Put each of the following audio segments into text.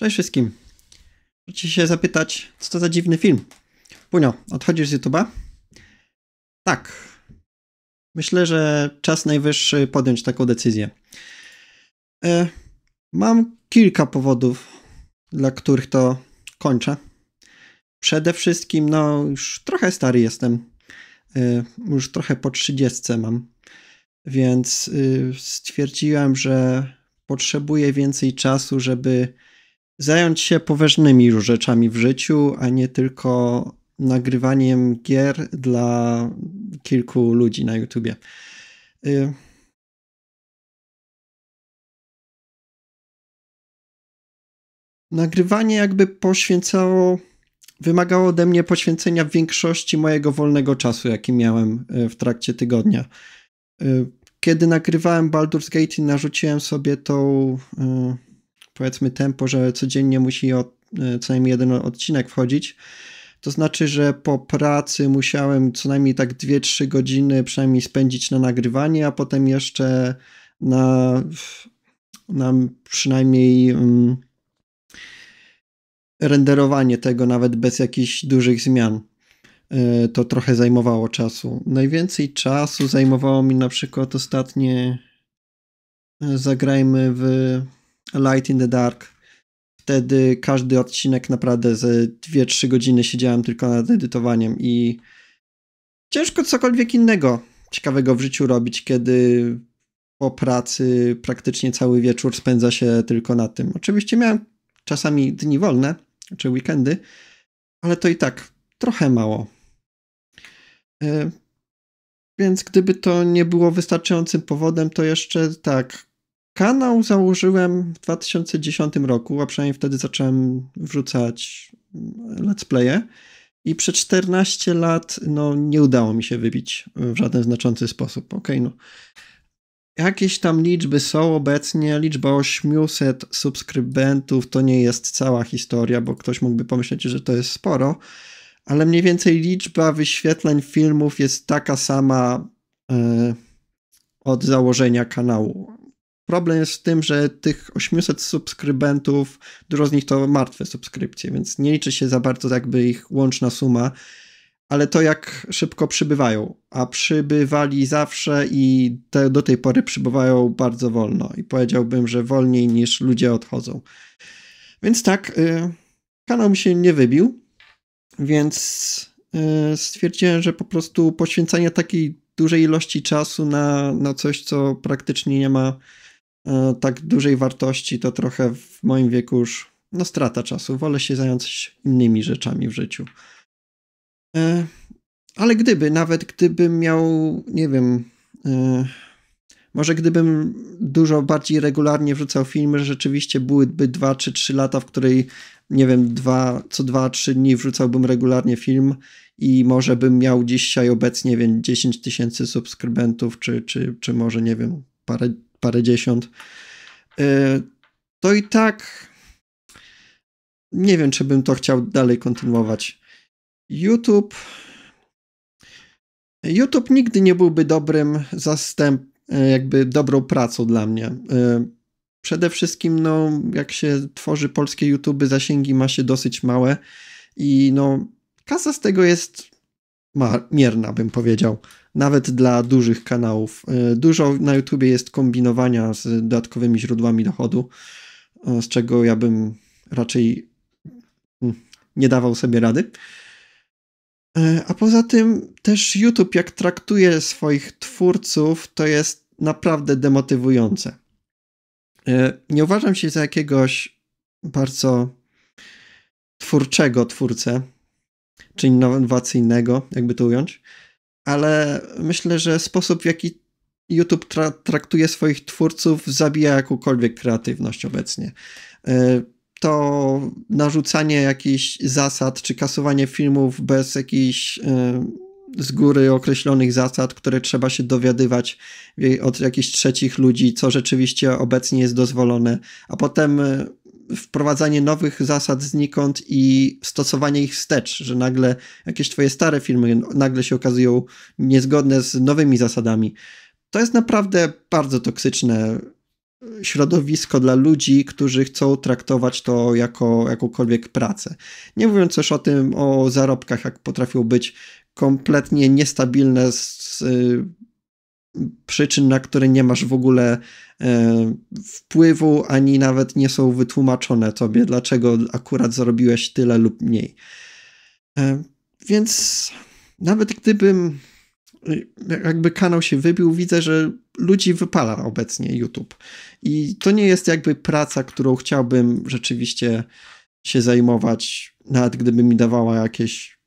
Cześć wszystkim. Chcę się zapytać, co to za dziwny film? Punio, odchodzisz z YouTube'a? Tak. Myślę, że czas najwyższy podjąć taką decyzję. E, mam kilka powodów, dla których to kończę. Przede wszystkim, no, już trochę stary jestem. E, już trochę po trzydziestce mam. Więc y, stwierdziłem, że potrzebuję więcej czasu, żeby zająć się poważnymi rzeczami w życiu, a nie tylko nagrywaniem gier dla kilku ludzi na YouTubie. Y nagrywanie jakby poświęcało, wymagało ode mnie poświęcenia większości mojego wolnego czasu, jaki miałem y, w trakcie tygodnia. Y, kiedy nagrywałem Baldur's Gate i narzuciłem sobie tą y, powiedzmy tempo, że codziennie musi od, e, co najmniej jeden odcinek wchodzić. To znaczy, że po pracy musiałem co najmniej tak 2-3 godziny przynajmniej spędzić na nagrywanie, a potem jeszcze na, na przynajmniej um, renderowanie tego nawet bez jakichś dużych zmian. E, to trochę zajmowało czasu. Najwięcej czasu zajmowało mi na przykład ostatnie e, zagrajmy w Light in the Dark. Wtedy każdy odcinek naprawdę ze 2-3 godziny siedziałem tylko nad edytowaniem i ciężko cokolwiek innego ciekawego w życiu robić, kiedy po pracy praktycznie cały wieczór spędza się tylko na tym. Oczywiście miałem czasami dni wolne, czy weekendy, ale to i tak trochę mało. E, więc gdyby to nie było wystarczającym powodem, to jeszcze tak, Kanał założyłem w 2010 roku, a przynajmniej wtedy zacząłem wrzucać mm, let's playe. I przez 14 lat no, nie udało mi się wybić w żaden znaczący sposób. Ok, okay, no. Jakieś tam liczby są obecnie, liczba 800 subskrybentów to nie jest cała historia, bo ktoś mógłby pomyśleć, że to jest sporo, ale mniej więcej liczba wyświetleń filmów jest taka sama yy, od założenia kanału. Problem jest w tym, że tych 800 subskrybentów, dużo z nich to martwe subskrypcje, więc nie liczy się za bardzo jakby ich łączna suma, ale to jak szybko przybywają, a przybywali zawsze i te, do tej pory przybywają bardzo wolno i powiedziałbym, że wolniej niż ludzie odchodzą. Więc tak, y, kanał mi się nie wybił, więc y, stwierdziłem, że po prostu poświęcanie takiej dużej ilości czasu na, na coś, co praktycznie nie ma E, tak dużej wartości, to trochę w moim wieku już no, strata czasu. Wolę się zająć innymi rzeczami w życiu. E, ale gdyby, nawet gdybym miał, nie wiem, e, może gdybym dużo bardziej regularnie wrzucał filmy, rzeczywiście byłyby 2 czy 3 lata, w której, nie wiem, dwa, co 2-3 dni wrzucałbym regularnie film i może bym miał dzisiaj obecnie, nie wiem, 10 tysięcy subskrybentów, czy, czy, czy może, nie wiem, parę Parę dziesiąt. E, to i tak nie wiem, czy bym to chciał dalej kontynuować. YouTube. YouTube nigdy nie byłby dobrym zastęp, e, jakby dobrą pracą dla mnie. E, przede wszystkim, no, jak się tworzy polskie YouTube, zasięgi ma się dosyć małe i no, kasa z tego jest mierna, bym powiedział, nawet dla dużych kanałów. Y, dużo na YouTubie jest kombinowania z dodatkowymi źródłami dochodu, y, z czego ja bym raczej mm, nie dawał sobie rady. Y, a poza tym też YouTube, jak traktuje swoich twórców, to jest naprawdę demotywujące. Nie uważam się za jakiegoś bardzo twórczego twórcę, czy innowacyjnego, jakby to ująć, ale myślę, że sposób, w jaki YouTube tra traktuje swoich twórców, zabija jakąkolwiek kreatywność obecnie. E, to narzucanie jakichś zasad, czy kasowanie filmów bez jakichś e, z góry określonych zasad, które trzeba się dowiadywać od jakichś trzecich ludzi, co rzeczywiście obecnie jest dozwolone, a potem e, wprowadzanie nowych zasad znikąd i stosowanie ich wstecz, że nagle jakieś twoje stare filmy nagle się okazują niezgodne z nowymi zasadami. To jest naprawdę bardzo toksyczne e, środowisko dla ludzi, którzy chcą traktować to jako jakąkolwiek pracę. Nie mówiąc już o tym, o zarobkach, jak potrafią być kompletnie niestabilne z, z przyczyn, na które nie masz w ogóle e, wpływu, ani nawet nie są wytłumaczone tobie, dlaczego akurat zrobiłeś tyle lub mniej. E, więc nawet gdybym e, jakby kanał się wybił, widzę, że ludzi wypala obecnie YouTube. I to nie jest jakby praca, którą chciałbym rzeczywiście się zajmować, nawet gdyby mi dawała jakieś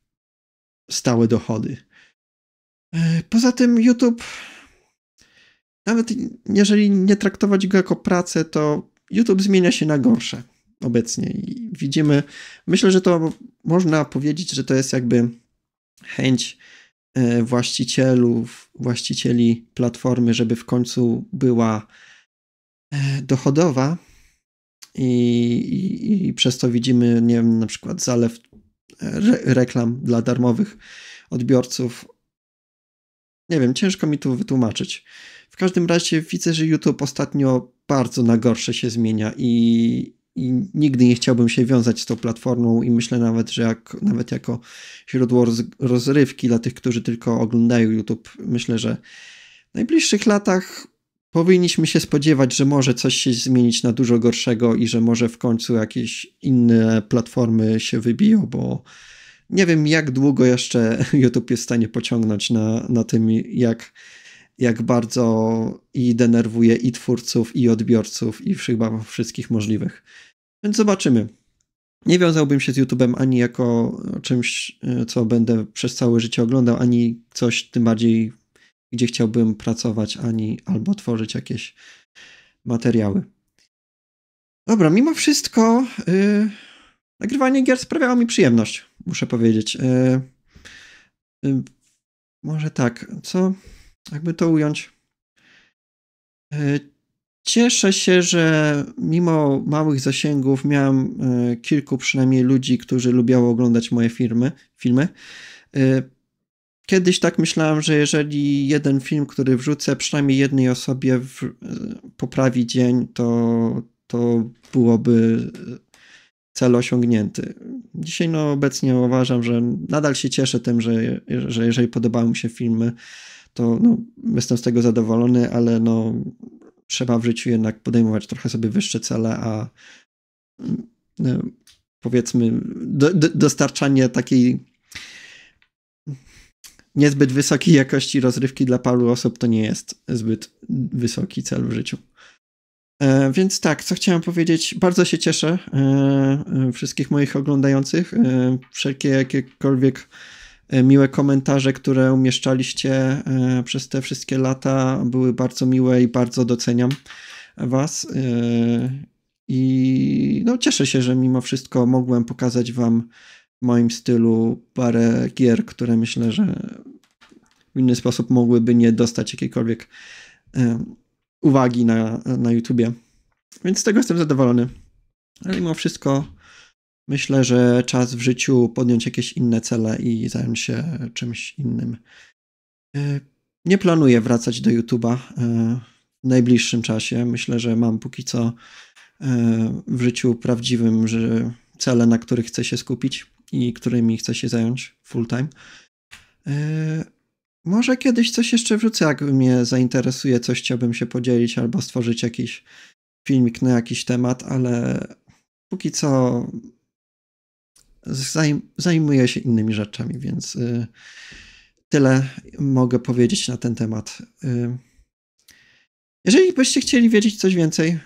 stałe dochody. E, poza tym YouTube nawet jeżeli nie traktować go jako pracę, to YouTube zmienia się na gorsze obecnie i widzimy, myślę, że to można powiedzieć, że to jest jakby chęć e, właścicielów, właścicieli platformy, żeby w końcu była e, dochodowa i, i, i przez to widzimy, nie wiem, na przykład zalew e, re, reklam dla darmowych odbiorców nie wiem, ciężko mi to wytłumaczyć. W każdym razie widzę, że YouTube ostatnio bardzo na gorsze się zmienia i, i nigdy nie chciałbym się wiązać z tą platformą i myślę nawet, że jak, nawet jako źródło roz, rozrywki dla tych, którzy tylko oglądają YouTube, myślę, że w najbliższych latach powinniśmy się spodziewać, że może coś się zmienić na dużo gorszego i że może w końcu jakieś inne platformy się wybiją, bo nie wiem, jak długo jeszcze YouTube jest w stanie pociągnąć na, na tym, jak, jak bardzo i denerwuje i twórców, i odbiorców, i chyba wszystkich możliwych. Więc zobaczymy. Nie wiązałbym się z YouTube'em ani jako czymś, e, co będę przez całe życie oglądał, ani coś tym bardziej, gdzie chciałbym pracować, ani albo tworzyć jakieś materiały. Dobra, mimo wszystko yy, nagrywanie gier sprawiało mi przyjemność muszę powiedzieć. E, e, może tak, co? Jakby to ująć? E, cieszę się, że mimo małych zasięgów miałem e, kilku przynajmniej ludzi, którzy lubiało oglądać moje firmy, filmy. E, kiedyś tak myślałem, że jeżeli jeden film, który wrzucę, przynajmniej jednej osobie w, e, poprawi dzień, to, to byłoby cel osiągnięty. Dzisiaj no, obecnie uważam, że nadal się cieszę tym, że, że jeżeli podobały mi się filmy, to no, jestem z tego zadowolony, ale no, trzeba w życiu jednak podejmować trochę sobie wyższe cele, a no, powiedzmy do, do, dostarczanie takiej niezbyt wysokiej jakości rozrywki dla paru osób to nie jest zbyt wysoki cel w życiu. E, więc tak, co chciałem powiedzieć, bardzo się cieszę e, e, wszystkich moich oglądających. Wszelkie jakiekolwiek miłe komentarze, które umieszczaliście przez te wszystkie lata, były bardzo miłe i bardzo doceniam Was. I no, cieszę się, że mimo wszystko mogłem pokazać Wam w moim stylu parę gier, które myślę, że w inny sposób mogłyby nie dostać jakiejkolwiek uwagi na, na YouTubie. Więc z tego jestem zadowolony. Ale mimo wszystko myślę, że czas w życiu podjąć jakieś inne cele i zająć się czymś innym. E, nie planuję wracać do YouTube'a e, w najbliższym czasie. Myślę, że mam póki co e, w życiu prawdziwym że cele, na których chcę się skupić i którymi chcę się zająć full time. Może kiedyś coś jeszcze wrzucę, jak mnie zainteresuje, coś chciałbym się podzielić albo stworzyć jakiś filmik na jakiś temat, ale póki co zajm zajmuję się innymi rzeczami, więc y, tyle mogę powiedzieć na ten temat. Y, jeżeli byście chcieli wiedzieć coś więcej, y,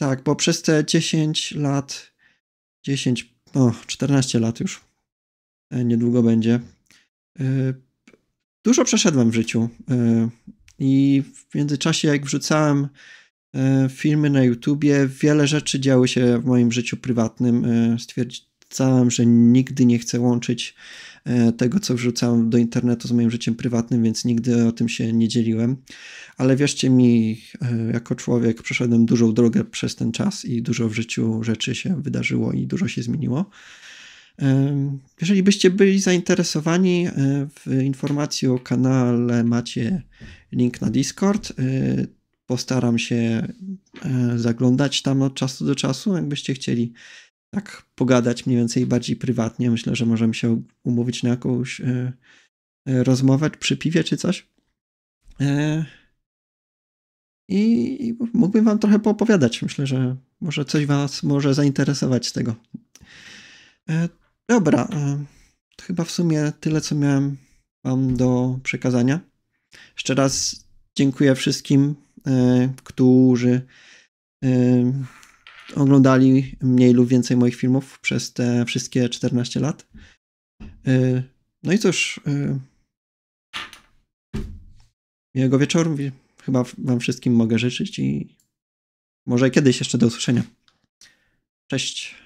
tak, bo przez te 10 lat, 10, no 14 lat już, e, niedługo będzie, y, dużo przeszedłem w życiu. Y, I w międzyczasie, jak wrzucałem y, filmy na YouTubie, wiele rzeczy działy się w moim życiu prywatnym. Y, stwierdzałem, że nigdy nie chcę łączyć tego, co wrzucałem do internetu z moim życiem prywatnym, więc nigdy o tym się nie dzieliłem. Ale wierzcie mi, jako człowiek przeszedłem dużą drogę przez ten czas i dużo w życiu rzeczy się wydarzyło i dużo się zmieniło. Jeżeli byście byli zainteresowani e, w informacji o kanale, macie link na Discord. E, postaram się e, zaglądać tam od czasu do czasu, jakbyście chcieli tak pogadać mniej więcej bardziej prywatnie. Myślę, że możemy się umówić na jakąś rozmowę przy piwie czy coś. I mógłbym wam trochę poopowiadać. Myślę, że może coś was może zainteresować z tego. Dobra, e, to chyba w sumie tyle, co miałem Wam do przekazania. Jeszcze raz dziękuję wszystkim, e, którzy e, oglądali mniej lub więcej moich filmów przez te wszystkie 14 lat. No i cóż, miłego wieczoru. Chyba Wam wszystkim mogę życzyć i może kiedyś jeszcze do usłyszenia. Cześć.